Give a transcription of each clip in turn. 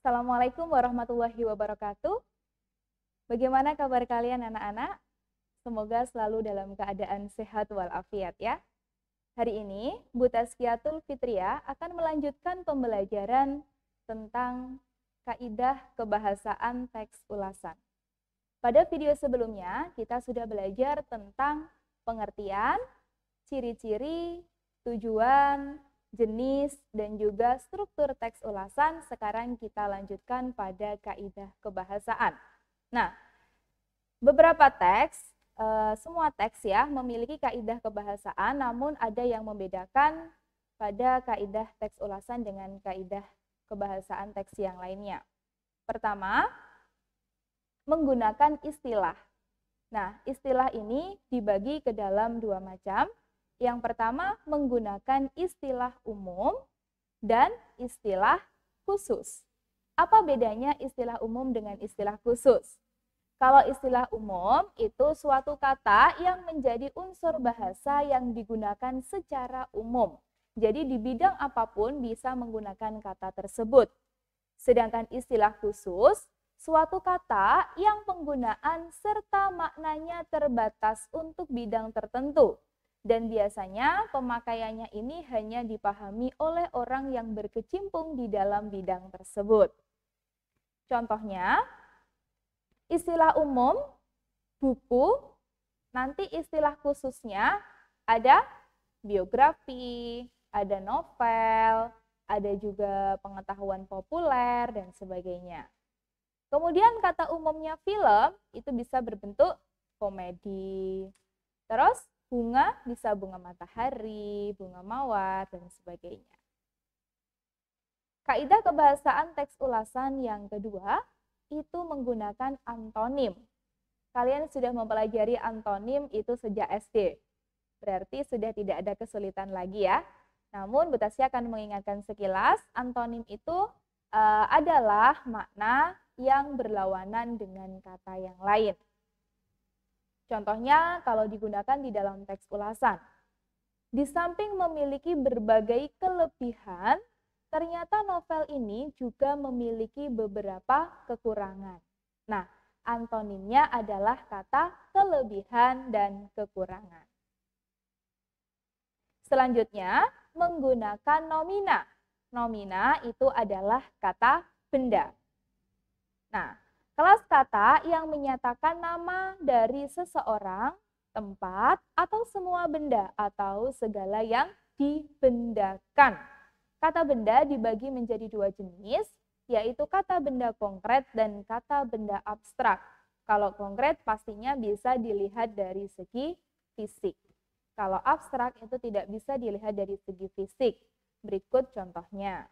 Assalamualaikum warahmatullahi wabarakatuh. Bagaimana kabar kalian anak-anak? Semoga selalu dalam keadaan sehat walafiat ya. Hari ini, Bu Tazkiyatul Fitria akan melanjutkan pembelajaran tentang kaidah kebahasaan teks ulasan. Pada video sebelumnya, kita sudah belajar tentang pengertian, ciri-ciri, tujuan, jenis, dan juga struktur teks ulasan, sekarang kita lanjutkan pada kaidah kebahasaan. Nah, beberapa teks, eh, semua teks ya memiliki kaidah kebahasaan, namun ada yang membedakan pada kaidah teks ulasan dengan kaidah kebahasaan teks yang lainnya. Pertama, menggunakan istilah. Nah, istilah ini dibagi ke dalam dua macam, yang pertama menggunakan istilah umum dan istilah khusus. Apa bedanya istilah umum dengan istilah khusus? Kalau istilah umum itu suatu kata yang menjadi unsur bahasa yang digunakan secara umum. Jadi di bidang apapun bisa menggunakan kata tersebut. Sedangkan istilah khusus, suatu kata yang penggunaan serta maknanya terbatas untuk bidang tertentu dan biasanya pemakaiannya ini hanya dipahami oleh orang yang berkecimpung di dalam bidang tersebut. Contohnya, istilah umum, buku, nanti istilah khususnya ada biografi, ada novel, ada juga pengetahuan populer, dan sebagainya. Kemudian kata umumnya film itu bisa berbentuk komedi. Terus bunga bisa bunga matahari, bunga mawar, dan sebagainya. Kaidah kebahasaan teks ulasan yang kedua itu menggunakan antonim. Kalian sudah mempelajari antonim itu sejak SD. Berarti sudah tidak ada kesulitan lagi ya. Namun Bu akan mengingatkan sekilas antonim itu eh, adalah makna yang berlawanan dengan kata yang lain. Contohnya kalau digunakan di dalam teks ulasan. Di samping memiliki berbagai kelebihan, ternyata novel ini juga memiliki beberapa kekurangan. Nah, antonimnya adalah kata kelebihan dan kekurangan. Selanjutnya, menggunakan nomina. Nomina itu adalah kata benda. Nah, Kelas kata yang menyatakan nama dari seseorang, tempat, atau semua benda atau segala yang dibendakan. Kata benda dibagi menjadi dua jenis, yaitu kata benda konkret dan kata benda abstrak. Kalau konkret pastinya bisa dilihat dari segi fisik. Kalau abstrak itu tidak bisa dilihat dari segi fisik. Berikut contohnya.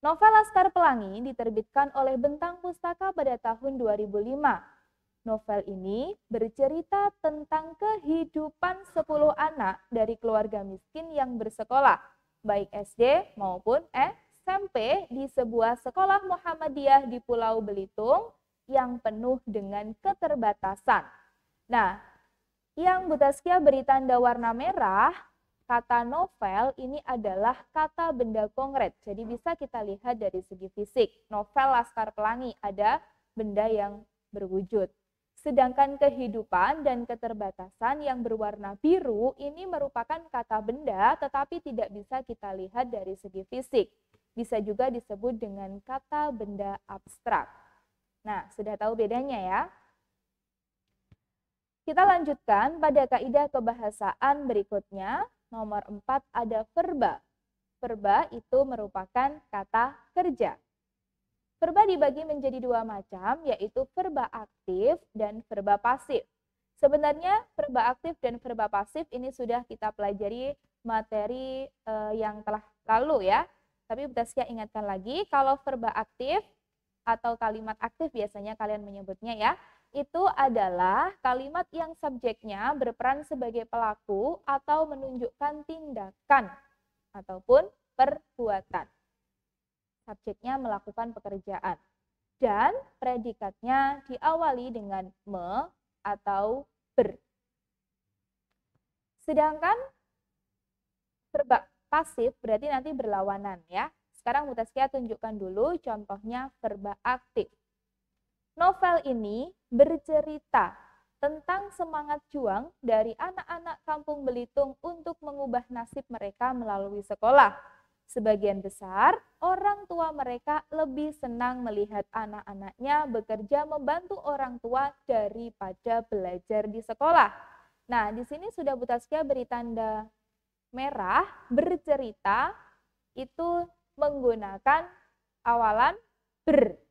Novel Laskar Pelangi diterbitkan oleh Bentang Pustaka pada tahun 2005. Novel ini bercerita tentang kehidupan 10 anak dari keluarga miskin yang bersekolah, baik SD maupun SMP di sebuah sekolah Muhammadiyah di Pulau Belitung yang penuh dengan keterbatasan. Nah, yang Butaskia beri tanda warna merah kata novel ini adalah kata benda konkret. Jadi bisa kita lihat dari segi fisik. Novel Laskar Pelangi ada benda yang berwujud. Sedangkan kehidupan dan keterbatasan yang berwarna biru ini merupakan kata benda tetapi tidak bisa kita lihat dari segi fisik. Bisa juga disebut dengan kata benda abstrak. Nah, sudah tahu bedanya ya? Kita lanjutkan pada kaidah kebahasaan berikutnya, Nomor empat ada verba. Verba itu merupakan kata kerja. Verba dibagi menjadi dua macam, yaitu verba aktif dan verba pasif. Sebenarnya verba aktif dan verba pasif ini sudah kita pelajari materi e, yang telah lalu ya. Tapi saya ingatkan lagi, kalau verba aktif atau kalimat aktif biasanya kalian menyebutnya ya, itu adalah kalimat yang subjeknya berperan sebagai pelaku atau menunjukkan tindakan ataupun perbuatan. Subjeknya melakukan pekerjaan. Dan predikatnya diawali dengan me atau ber. Sedangkan verbak pasif berarti nanti berlawanan ya. Sekarang Mutaskia tunjukkan dulu contohnya verba aktif. Novel ini bercerita tentang semangat juang dari anak-anak kampung Belitung untuk mengubah nasib mereka melalui sekolah. Sebagian besar, orang tua mereka lebih senang melihat anak-anaknya bekerja membantu orang tua daripada belajar di sekolah. Nah, di sini sudah Butaskia beri tanda merah bercerita itu menggunakan awalan ber.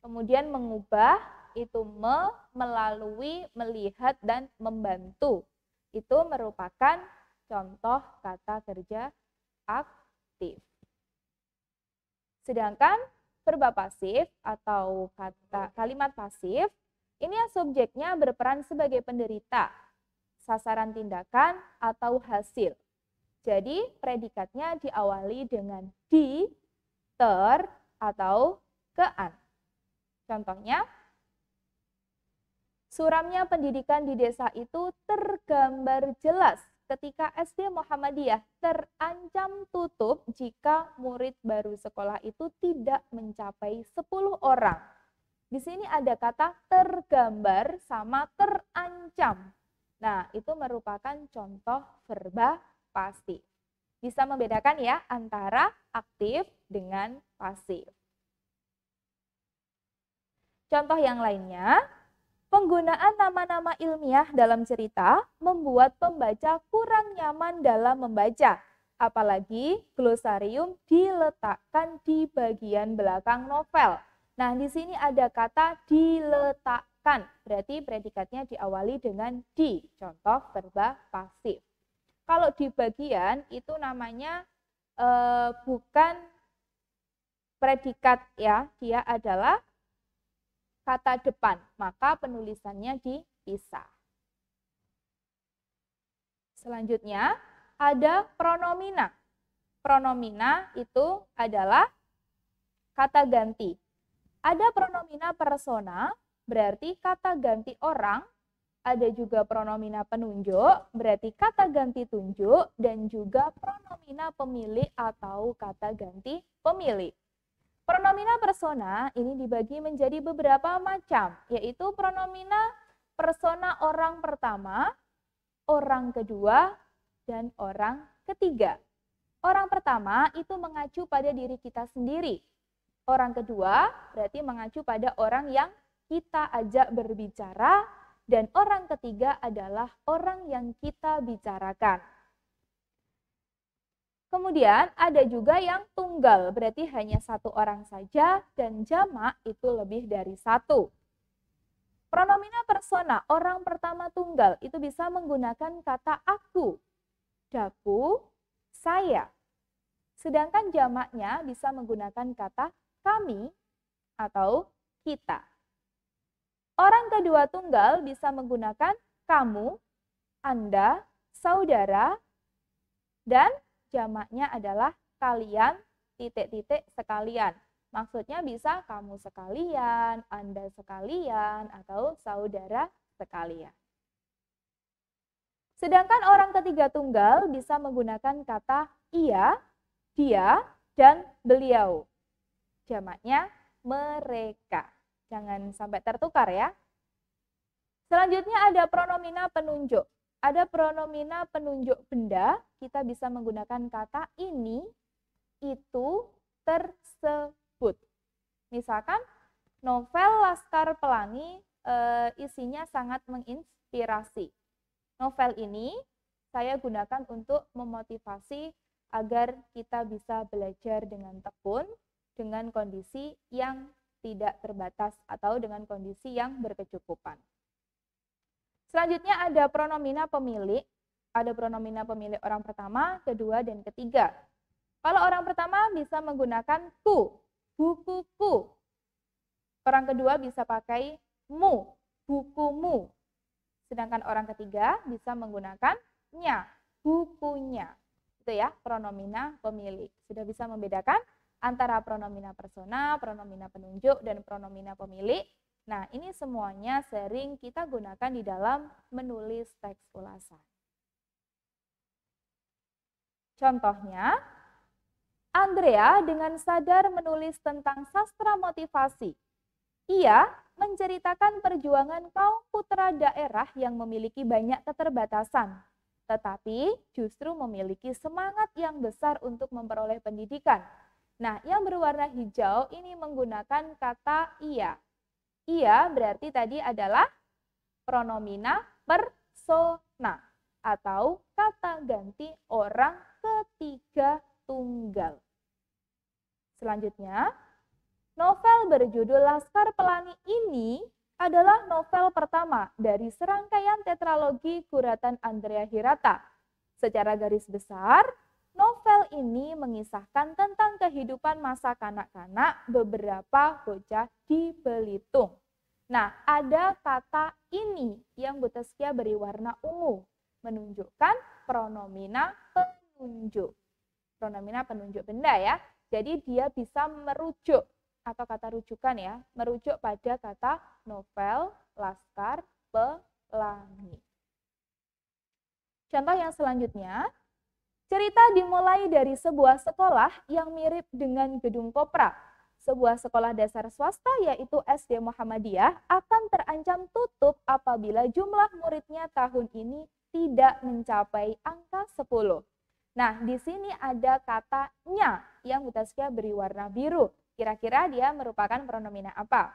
Kemudian mengubah itu me melalui melihat dan membantu. Itu merupakan contoh kata kerja aktif. Sedangkan verba pasif atau kata kalimat pasif ini subjeknya berperan sebagai penderita, sasaran tindakan atau hasil. Jadi predikatnya diawali dengan di, ter, atau kean. Contohnya, suramnya pendidikan di desa itu tergambar jelas ketika SD Muhammadiyah terancam tutup jika murid baru sekolah itu tidak mencapai 10 orang. Di sini ada kata tergambar sama terancam. Nah, itu merupakan contoh verba pasti. Bisa membedakan ya antara aktif dengan pasif. Contoh yang lainnya, penggunaan nama-nama ilmiah dalam cerita membuat pembaca kurang nyaman dalam membaca, apalagi glosarium diletakkan di bagian belakang novel. Nah, di sini ada kata diletakkan, berarti predikatnya diawali dengan di, contoh verba pasif. Kalau di bagian itu namanya eh, bukan predikat ya, dia adalah kata depan, maka penulisannya dipisah. Selanjutnya, ada pronomina. Pronomina itu adalah kata ganti. Ada pronomina persona, berarti kata ganti orang. Ada juga pronomina penunjuk, berarti kata ganti tunjuk. Dan juga pronomina pemilik atau kata ganti pemilik. Pronomina persona ini dibagi menjadi beberapa macam, yaitu pronomina persona orang pertama, orang kedua, dan orang ketiga. Orang pertama itu mengacu pada diri kita sendiri. Orang kedua berarti mengacu pada orang yang kita ajak berbicara, dan orang ketiga adalah orang yang kita bicarakan. Kemudian ada juga yang tunggal, berarti hanya satu orang saja dan jamak itu lebih dari satu. Pronomina persona, orang pertama tunggal itu bisa menggunakan kata aku, daku, saya. Sedangkan jamaknya bisa menggunakan kata kami atau kita. Orang kedua tunggal bisa menggunakan kamu, Anda, saudara, dan jamaknya adalah kalian titik-titik sekalian. Maksudnya bisa kamu sekalian, Anda sekalian, atau saudara sekalian. Sedangkan orang ketiga tunggal bisa menggunakan kata ia, dia, dan beliau. Jamaknya mereka. Jangan sampai tertukar ya. Selanjutnya ada pronomina penunjuk. Ada pronomina penunjuk benda, kita bisa menggunakan kata ini, itu, tersebut. Misalkan novel Laskar Pelangi e, isinya sangat menginspirasi. Novel ini saya gunakan untuk memotivasi agar kita bisa belajar dengan tekun dengan kondisi yang tidak terbatas atau dengan kondisi yang berkecukupan. Selanjutnya ada pronomina pemilik, ada pronomina pemilik orang pertama, kedua, dan ketiga. Kalau orang pertama bisa menggunakan ku, ku, Orang kedua bisa pakai mu, bukumu. Sedangkan orang ketiga bisa menggunakan nya, bukunya. Itu ya pronomina pemilik. Sudah bisa membedakan antara pronomina persona, pronomina penunjuk, dan pronomina pemilik Nah, ini semuanya sering kita gunakan di dalam menulis teks ulasan. Contohnya, Andrea dengan sadar menulis tentang sastra motivasi. Ia menceritakan perjuangan kaum putra daerah yang memiliki banyak keterbatasan, tetapi justru memiliki semangat yang besar untuk memperoleh pendidikan. Nah, yang berwarna hijau ini menggunakan kata ia ia berarti tadi adalah pronomina persona atau kata ganti orang ketiga tunggal. Selanjutnya, novel berjudul Laskar Pelangi ini adalah novel pertama dari serangkaian tetralogi kuratan Andrea Hirata. Secara garis besar, novel ini mengisahkan tentang kehidupan masa kanak-kanak beberapa bocah di Belitung. Nah, ada kata ini yang Guteskia beri warna ungu, menunjukkan pronomina penunjuk. Pronomina penunjuk benda ya. Jadi dia bisa merujuk atau kata rujukan ya, merujuk pada kata novel, laskar, pelangi. Contoh yang selanjutnya, cerita dimulai dari sebuah sekolah yang mirip dengan gedung kopra sebuah sekolah dasar swasta yaitu SD Muhammadiyah akan terancam tutup apabila jumlah muridnya tahun ini tidak mencapai angka 10. Nah, di sini ada katanya yang mutasnya beri warna biru. Kira-kira dia merupakan pronomina apa?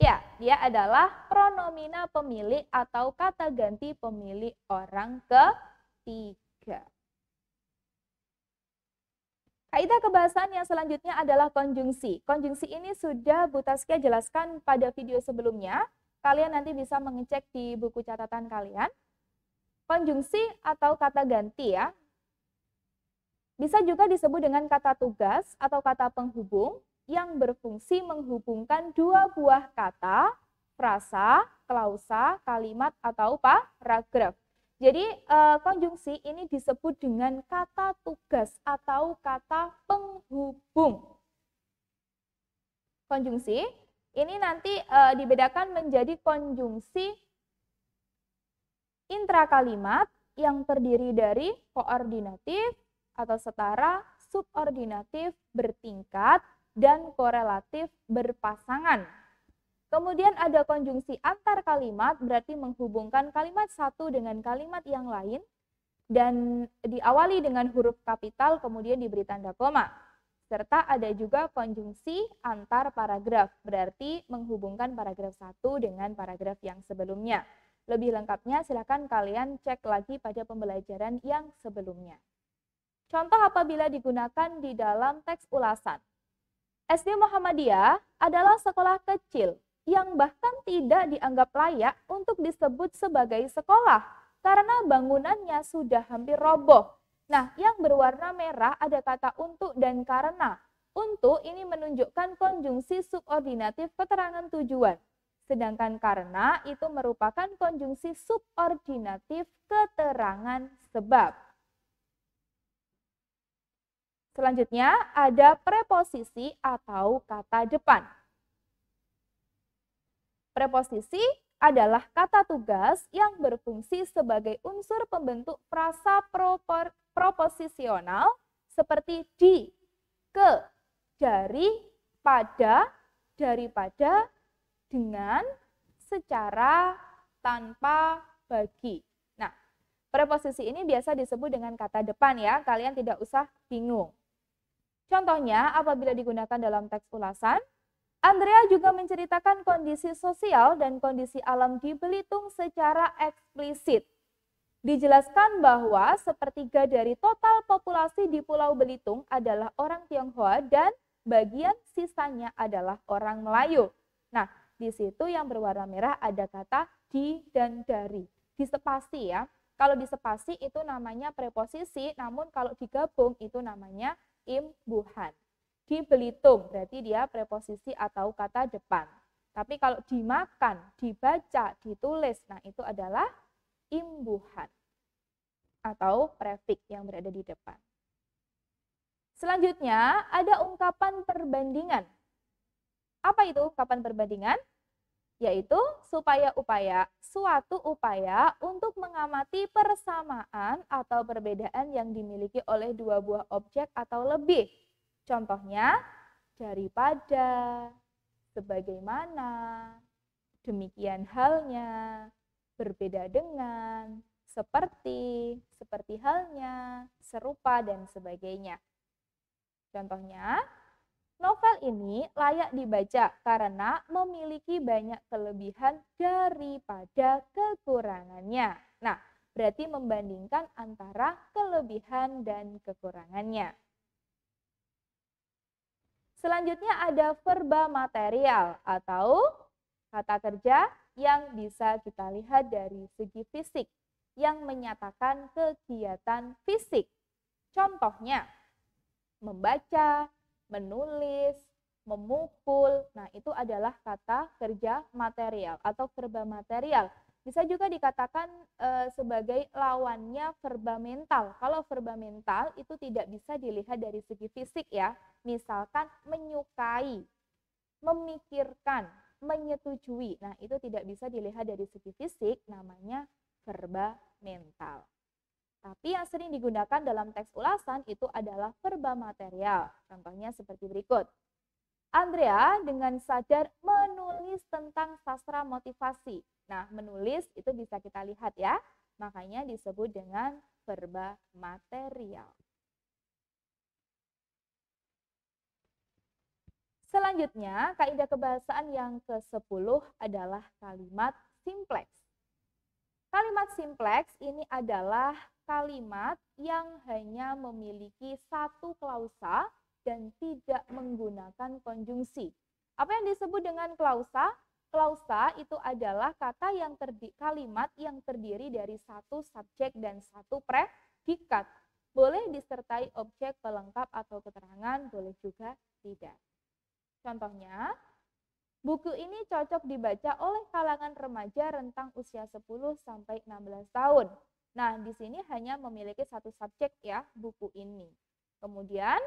Ya, dia adalah pronomina pemilik atau kata ganti pemilik orang ketiga. Kaidah kebahasan yang selanjutnya adalah konjungsi. Konjungsi ini sudah Bu jelaskan pada video sebelumnya. Kalian nanti bisa mengecek di buku catatan kalian. Konjungsi atau kata ganti ya. Bisa juga disebut dengan kata tugas atau kata penghubung yang berfungsi menghubungkan dua buah kata, frasa, klausa, kalimat, atau paragraf. Jadi uh, konjungsi ini disebut dengan kata tugas atau kata penghubung. Konjungsi ini nanti uh, dibedakan menjadi konjungsi intrakalimat yang terdiri dari koordinatif atau setara, subordinatif bertingkat, dan korelatif berpasangan. Kemudian ada konjungsi antar kalimat, berarti menghubungkan kalimat satu dengan kalimat yang lain, dan diawali dengan huruf kapital, kemudian diberi tanda koma. Serta ada juga konjungsi antar paragraf, berarti menghubungkan paragraf satu dengan paragraf yang sebelumnya. Lebih lengkapnya silakan kalian cek lagi pada pembelajaran yang sebelumnya. Contoh apabila digunakan di dalam teks ulasan. SD Muhammadiyah adalah sekolah kecil yang bahkan tidak dianggap layak untuk disebut sebagai sekolah karena bangunannya sudah hampir roboh. Nah, yang berwarna merah ada kata untuk dan karena. Untuk ini menunjukkan konjungsi subordinatif keterangan tujuan. Sedangkan karena itu merupakan konjungsi subordinatif keterangan sebab. Selanjutnya ada preposisi atau kata depan. Preposisi adalah kata tugas yang berfungsi sebagai unsur pembentuk frasa propor, proposisional seperti di, ke, dari, pada, daripada, dengan, secara, tanpa, bagi. Nah, preposisi ini biasa disebut dengan kata depan ya, kalian tidak usah bingung. Contohnya, apabila digunakan dalam teks ulasan, Andrea juga menceritakan kondisi sosial dan kondisi alam di Belitung secara eksplisit. Dijelaskan bahwa sepertiga dari total populasi di Pulau Belitung adalah orang Tionghoa dan bagian sisanya adalah orang Melayu. Nah, di situ yang berwarna merah ada kata di dan dari. Di spasi ya. Kalau di spasi itu namanya preposisi, namun kalau digabung itu namanya imbuhan. Di Belitung berarti dia preposisi atau kata depan. Tapi kalau dimakan, dibaca, ditulis, nah itu adalah imbuhan atau prefix yang berada di depan. Selanjutnya ada ungkapan perbandingan. Apa itu ungkapan perbandingan? Yaitu supaya upaya suatu upaya untuk mengamati persamaan atau perbedaan yang dimiliki oleh dua buah objek atau lebih Contohnya, daripada, sebagaimana, demikian halnya, berbeda dengan, seperti, seperti halnya, serupa, dan sebagainya. Contohnya, novel ini layak dibaca karena memiliki banyak kelebihan daripada kekurangannya. Nah, berarti membandingkan antara kelebihan dan kekurangannya. Selanjutnya ada verba material atau kata kerja yang bisa kita lihat dari segi fisik yang menyatakan kegiatan fisik. Contohnya, membaca, menulis, memukul. Nah, itu adalah kata kerja material atau verba material bisa juga dikatakan e, sebagai lawannya verba mental. Kalau verba mental itu tidak bisa dilihat dari segi fisik ya. Misalkan menyukai, memikirkan, menyetujui. Nah, itu tidak bisa dilihat dari segi fisik, namanya verba mental. Tapi yang sering digunakan dalam teks ulasan itu adalah verba material. Contohnya seperti berikut. Andrea dengan sadar menulis menulis tentang sastra motivasi. Nah, menulis itu bisa kita lihat ya. Makanya disebut dengan verba material. Selanjutnya, kaidah kebahasaan yang ke-10 adalah kalimat simplex. Kalimat simplex ini adalah kalimat yang hanya memiliki satu klausa dan tidak menggunakan konjungsi. Apa yang disebut dengan klausa? Klausa itu adalah kata yang terdi, kalimat yang terdiri dari satu subjek dan satu predikat. Boleh disertai objek pelengkap atau keterangan, boleh juga tidak. Contohnya, buku ini cocok dibaca oleh kalangan remaja rentang usia 10 sampai 16 tahun. Nah, di sini hanya memiliki satu subjek ya, buku ini. Kemudian,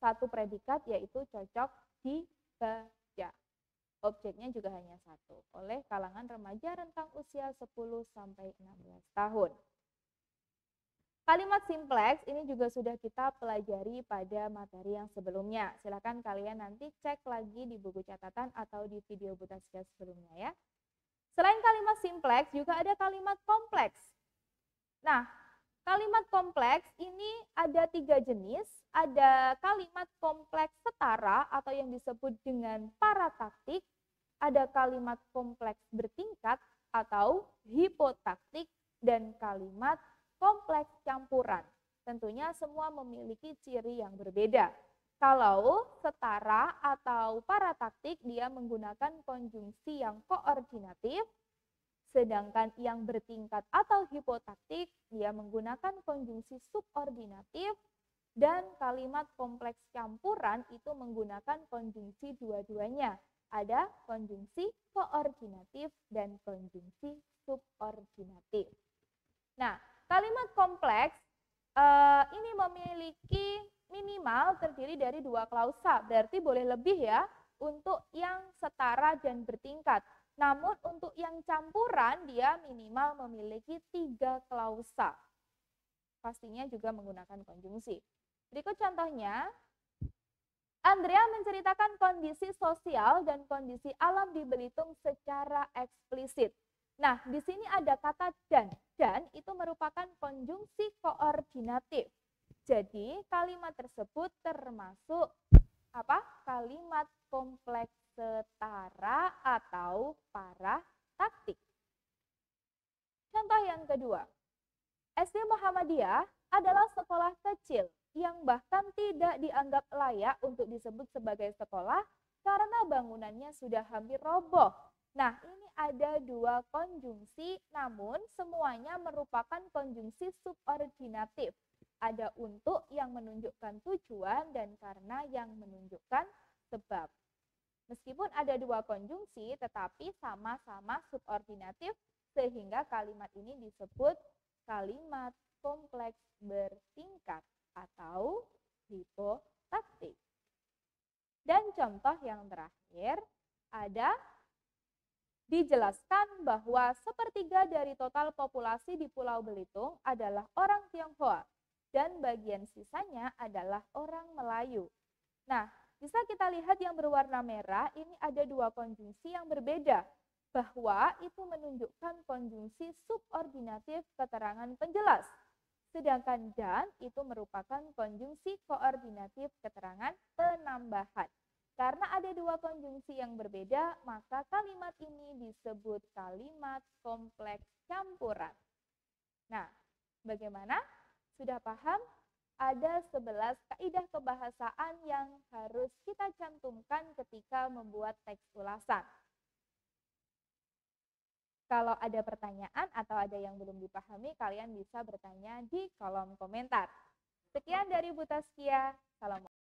satu predikat yaitu cocok di Ya. Objeknya juga hanya satu, oleh kalangan remaja rentang usia 10 sampai 16 tahun. Kalimat simplex ini juga sudah kita pelajari pada materi yang sebelumnya. Silakan kalian nanti cek lagi di buku catatan atau di video buta sekian sebelumnya ya. Selain kalimat simplex, juga ada kalimat kompleks. Nah, Kalimat kompleks ini ada tiga jenis. Ada kalimat kompleks setara atau yang disebut dengan parataktik. Ada kalimat kompleks bertingkat atau hipotaktik. Dan kalimat kompleks campuran. Tentunya semua memiliki ciri yang berbeda. Kalau setara atau parataktik dia menggunakan konjungsi yang koordinatif, Sedangkan yang bertingkat atau hipotaktik, dia menggunakan konjungsi subordinatif dan kalimat kompleks campuran itu menggunakan konjungsi dua-duanya. Ada konjungsi koordinatif dan konjungsi subordinatif. Nah, kalimat kompleks eh, ini memiliki minimal terdiri dari dua klausa, berarti boleh lebih ya untuk yang setara dan bertingkat. Namun untuk yang campuran dia minimal memiliki tiga klausa. Pastinya juga menggunakan konjungsi. Berikut contohnya, Andrea menceritakan kondisi sosial dan kondisi alam di Belitung secara eksplisit. Nah, di sini ada kata dan. Dan itu merupakan konjungsi koordinatif. Jadi, kalimat tersebut termasuk apa? Kalimat kompleks setara atau kedua. SD Muhammadiyah adalah sekolah kecil yang bahkan tidak dianggap layak untuk disebut sebagai sekolah karena bangunannya sudah hampir roboh. Nah, ini ada dua konjungsi, namun semuanya merupakan konjungsi subordinatif. Ada untuk yang menunjukkan tujuan dan karena yang menunjukkan sebab. Meskipun ada dua konjungsi, tetapi sama-sama subordinatif sehingga kalimat ini disebut kalimat kompleks bertingkat atau hipotaktik. Dan contoh yang terakhir ada dijelaskan bahwa sepertiga dari total populasi di Pulau Belitung adalah orang Tionghoa dan bagian sisanya adalah orang Melayu. Nah, bisa kita lihat yang berwarna merah ini ada dua konjungsi yang berbeda bahwa itu menunjukkan konjungsi subordinatif keterangan penjelas. Sedangkan dan itu merupakan konjungsi koordinatif keterangan penambahan. Karena ada dua konjungsi yang berbeda, maka kalimat ini disebut kalimat kompleks campuran. Nah, bagaimana? Sudah paham? Ada 11 kaidah kebahasaan yang harus kita cantumkan ketika membuat teks ulasan. Kalau ada pertanyaan atau ada yang belum dipahami, kalian bisa bertanya di kolom komentar. Sekian dari Butaskia. Salam